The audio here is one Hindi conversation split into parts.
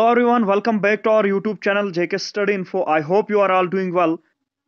every everyone welcome back to our YouTube channel JK Study Info I hope you are all doing well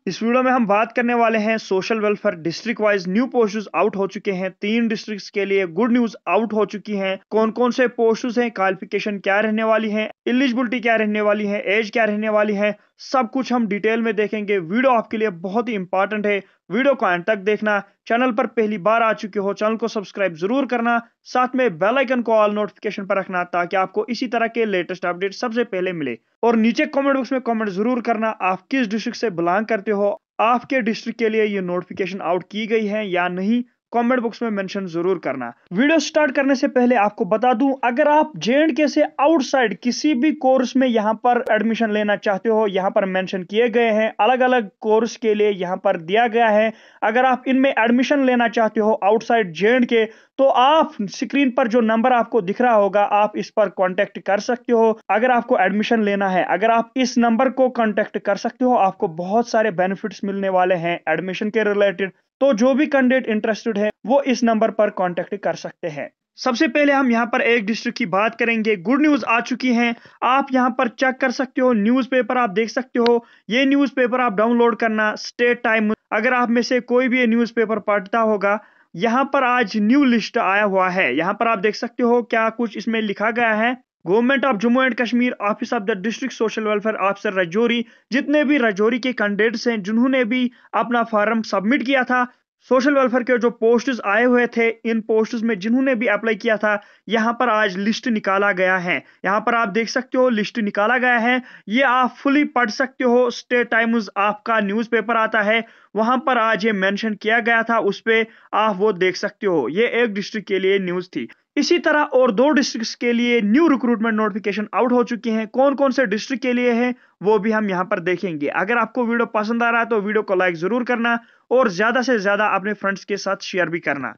इस वीडियो में हम बात करने वाले हैं social welfare district wise new post out हो चुके हैं तीन डिस्ट्रिक्ट्स के लिए गुड न्यूज आउट हो चुकी हैं कौन कौन से पोस्ट हैं क्वालिफिकेशन क्या रहने वाली है एलिजिबिलिटी क्या रहने वाली है एज क्या रहने वाली है सब कुछ हम डिटेल में देखेंगे वीडियो आपके लिए बहुत ही इंपॉर्टेंट है वीडियो को एंड तक देखना चैनल पर पहली बार आ चुके हो चैनल को सब्सक्राइब जरूर करना साथ में बेल आइकन को ऑल नोटिफिकेशन पर रखना ताकि आपको इसी तरह के लेटेस्ट अपडेट सबसे पहले मिले और नीचे कमेंट बॉक्स में कमेंट जरूर करना आप किस डिस्ट्रिक्ट से बिलोंग करते हो आपके डिस्ट्रिक्ट के लिए ये नोटिफिकेशन आउट की गई है या नहीं कमेंट बॉक्स में मेंशन जरूर करना वीडियो स्टार्ट करने से पहले आपको बता दूं अगर आप जे के से आउटसाइड किसी भी कोर्स में यहाँ पर एडमिशन लेना चाहते हो यहाँ पर मेंशन किए गए हैं अलग अलग कोर्स के लिए यहाँ पर दिया गया है अगर आप इनमें एडमिशन लेना चाहते हो आउटसाइड जे के तो आप स्क्रीन पर जो नंबर आपको दिख रहा होगा आप इस पर कॉन्टेक्ट कर सकते हो अगर आपको एडमिशन लेना है अगर आप इस नंबर को कॉन्टेक्ट कर सकते हो आपको बहुत सारे बेनिफिट्स मिलने वाले हैं एडमिशन के रिलेटेड तो जो भी कैंडिडेट इंटरेस्टेड है वो इस नंबर पर कॉन्टेक्ट कर सकते हैं सबसे पहले हम यहाँ पर एक डिस्ट्रिक्ट की बात करेंगे गुड न्यूज आ चुकी है आप यहाँ पर चेक कर सकते हो न्यूज़पेपर आप देख सकते हो ये न्यूज़पेपर आप डाउनलोड करना स्टेट टाइम अगर आप में से कोई भी ये न्यूज़पेपर पढ़ता होगा यहाँ पर आज न्यू लिस्ट आया हुआ है यहाँ पर आप देख सकते हो क्या कुछ इसमें लिखा गया है government of Jammu and Kashmir office of the district social welfare officer Rajouri जितने भी रजौरी के कैंडिडेट्स हैं जिन्होंने भी अपना फॉर्म सबमिट किया था सोशल वेलफेयर के जो पोस्ट आए हुए थे इन पोस्ट में जिन्होंने भी अप्लाई किया था यहाँ पर आज लिस्ट निकाला गया है यहाँ पर आप देख सकते हो लिस्ट निकाला गया है ये आप फुली पढ़ सकते हो स्टेट टाइम्स आपका न्यूज़पेपर आता है वहां पर आज ये मेंशन किया गया था उस पर आप वो देख सकते हो ये एक डिस्ट्रिक्ट के लिए न्यूज़ थी इसी तरह और दो डिस्ट्रिक्ट के लिए न्यू रिक्रूटमेंट नोटिफिकेशन आउट हो चुके हैं कौन कौन से डिस्ट्रिक्ट के लिए है वो भी हम यहाँ पर देखेंगे अगर आपको वीडियो पसंद आ रहा है तो वीडियो को लाइक जरूर करना और ज्यादा से ज्यादा अपने फ्रेंड्स के साथ शेयर भी करना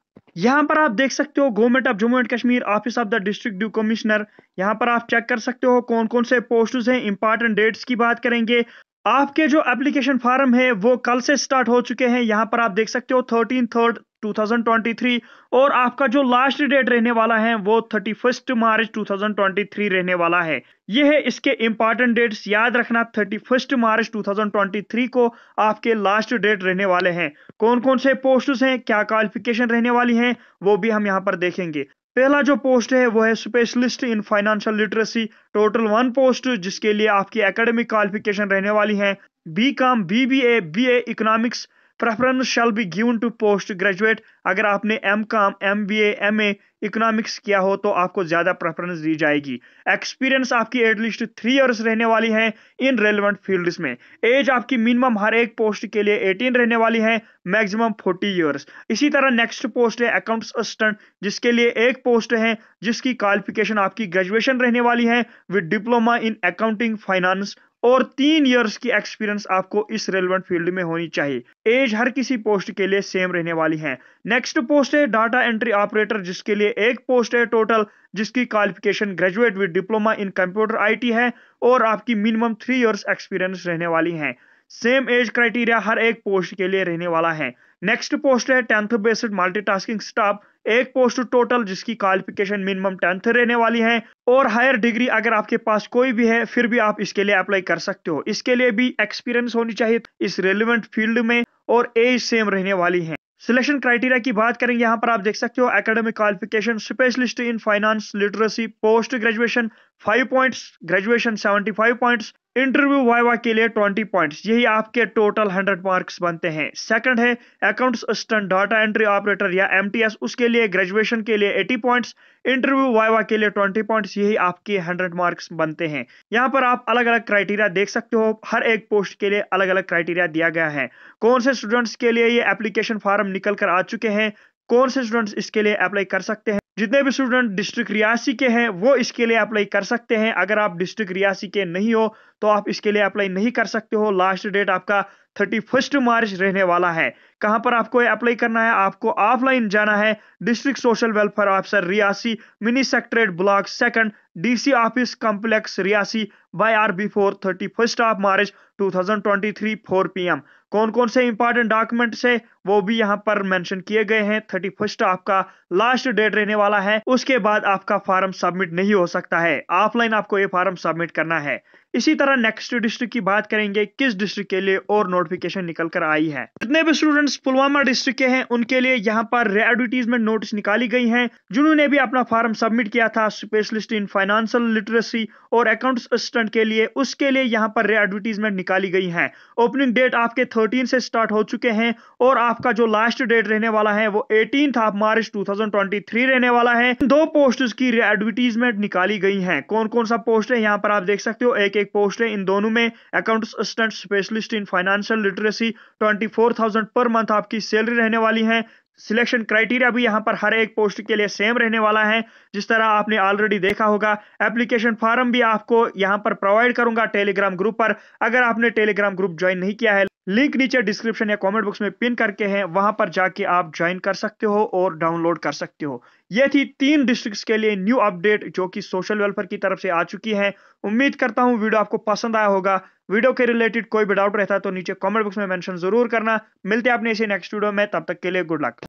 यहाँ पर आप देख सकते हो government of Jammu and Kashmir office of the district ड्यू कमिश्नर यहाँ पर आप चेक कर सकते हो कौन कौन से पोस्ट हैं इंपॉर्टेंट डेट्स की बात करेंगे आपके जो एप्लीकेशन फॉर्म है वो कल से स्टार्ट हो चुके हैं यहाँ पर आप देख सकते हो थर्टीन थर्ड 2023 और आपका जो लास्ट डेट रहने वाला है वो 31 मार्च 2023 रहने वाला है ये है इसके इंपॉर्टेंट डेट्स याद रखना 31 मार्च 2023 को आपके लास्ट डेट रहने वाले हैं कौन कौन से पोस्ट हैं क्या क्वालिफिकेशन रहने वाली हैं वो भी हम यहाँ पर देखेंगे पहला जो पोस्ट है वो है specialist in financial literacy total one post जिसके लिए आपकी एकेडमिक क्वालिफिकेशन रहने वाली है B com B B A B A economics preference shall be given to post graduate अगर आपने M com M B M A economics किया हो तो आपको ज़्यादा प्रेफरेंस दी जाएगी एक्सपीरियंस आपकी एटलीस्ट थ्री ईयर्स रहने वाली है इन रेलिवेंट फील्ड्स में एज आपकी मिनिमम हर एक पोस्ट के लिए 18 रहने वाली है मैक्सिमम 40 ईयर्स इसी तरह नेक्स्ट पोस्ट है अकाउंट्स असिस्टेंट जिसके लिए एक पोस्ट है जिसकी क्वालिफिकेशन आपकी ग्रेजुएशन रहने वाली है with diploma in accounting finance और तीन इयर्स की एक्सपीरियंस आपको इस रेलिवेंट फील्ड में होनी चाहिए एज हर किसी पोस्ट के लिए सेम रहने वाली है नेक्स्ट पोस्ट है डाटा एंट्री ऑपरेटर जिसके लिए एक पोस्ट है टोटल जिसकी qualification graduate with diploma in computer IT है और आपकी मिनिमम थ्री इयर्स एक्सपीरियंस रहने वाली है सेम एज क्राइटेरिया हर एक पोस्ट के लिए रहने वाला है नेक्स्ट पोस्ट है टेंथ बेस्ड मल्टीटास्किंग स्टाफ एक पोस्ट टोटल जिसकी क्वालिफिकेशन मिनिमम टेंथ रहने वाली है और हायर डिग्री अगर आपके पास कोई भी है फिर भी आप इसके लिए अप्लाई कर सकते हो इसके लिए भी एक्सपीरियंस होनी चाहिए इस रेलिवेंट फील्ड में और एज सेम रहने वाली है सिलेक्शन क्राइटेरिया की बात करेंगे यहाँ पर आप देख सकते हो academic qualification specialist in finance literacy post graduation five points graduation seventy five points interview viva के लिए 20 पॉइंट्स यही आपके टोटल 100 मार्क्स बनते हैं सेकंड है accounts assistant data entry operator या एमटीएस उसके लिए ग्रेजुएशन के लिए 80 पॉइंट्स इंटरव्यू वाइवा के लिए 20 पॉइंट्स यही आपके 100 मार्क्स बनते हैं यहाँ पर आप अलग अलग क्राइटेरिया देख सकते हो हर एक पोस्ट के लिए अलग अलग क्राइटेरिया दिया गया है कौन से स्टूडेंट्स के लिए ये एप्लीकेशन फॉर्म निकल कर आ चुके हैं कौन से स्टूडेंट्स इसके लिए अप्लाई कर सकते हैं जितने भी स्टूडेंट डिस्ट्रिक्ट रियासी के हैं वो इसके लिए अप्लाई कर सकते हैं अगर आप डिस्ट्रिक्ट रियासी के नहीं हो तो आप इसके लिए अप्लाई नहीं कर सकते हो लास्ट डेट आपका थर्टी फर्स्ट मार्च रहने वाला है कहां पर आपको अप्लाई करना है आपको ऑफलाइन जाना है district social welfare officer Reasi mini secretariat block second DC office complex Reasi by or before thirty first of March 2023 4 PM कौन कौन से इंपॉर्टेंट डॉक्यूमेंट है वो भी यहाँ पर मेंशन किए गए हैं थर्टी फर्स्ट आपका लास्ट डेट रहने वाला है उसके बाद आपका फॉर्म सबमिट नहीं हो सकता है ऑफलाइन आपको ये फॉर्म सबमिट करना है इसी तरह नेक्स्ट डिस्ट्रिक्ट की बात करेंगे किस डिस्ट्रिक्ट के लिए और नोटिफिकेशन निकल कर आई है जितने भी स्टूडेंट्स पुलवामा डिस्ट्रिक्ट के हैं उनके लिए यहाँ पर एडवर्टीजमेंट नोटिस निकाली गई है जिन्होंने भी अपना फॉर्म सबमिट किया था specialist in finance financial literacy और अकाउंट्स असिस्टेंट के लिए उसके लिए यहाँ पर रे एडवर्टीजमेंट निकाली गई हैं ओपनिंग डेट आपके थर्टीन से स्टार्ट हो चुके हैं और आपका जो लास्ट डेट रहने वाला है वो एटीन ऑफ मार्च टू रहने वाला है दो पोस्ट की रे एडवर्टीजमेंट निकाली गई है कौन कौन सा पोस्ट है यहाँ पर आप देख सकते हो एक एक पोस्ट है इन दोनों में account assistant specialist in financial literacy twenty per month आपकी सैलरी रहने वाली है सिलेक्शन क्राइटेरिया भी यहाँ पर हर एक पोस्ट के लिए सेम रहने वाला है जिस तरह आपने ऑलरेडी देखा होगा एप्लीकेशन फॉर्म भी आपको यहाँ पर प्रोवाइड करूंगा टेलीग्राम ग्रुप पर अगर आपने टेलीग्राम ग्रुप ज्वाइन नहीं किया है लिंक नीचे डिस्क्रिप्शन या कमेंट बॉक्स में पिन करके हैं वहां पर जाके आप ज्वाइन कर सकते हो और डाउनलोड कर सकते हो ये थी तीन डिस्ट्रिक्ट्स के लिए न्यू अपडेट जो कि सोशल वेलफेयर की तरफ से आ चुकी है उम्मीद करता हूँ वीडियो आपको पसंद आया होगा वीडियो के रिलेटेड कोई भी डाउट रहता है तो नीचे कॉमेंट बॉक्स में मैंशन जरूर करना मिलते हैं आपने इसे नेक्स्ट वीडियो में तब तक के लिए गुड लक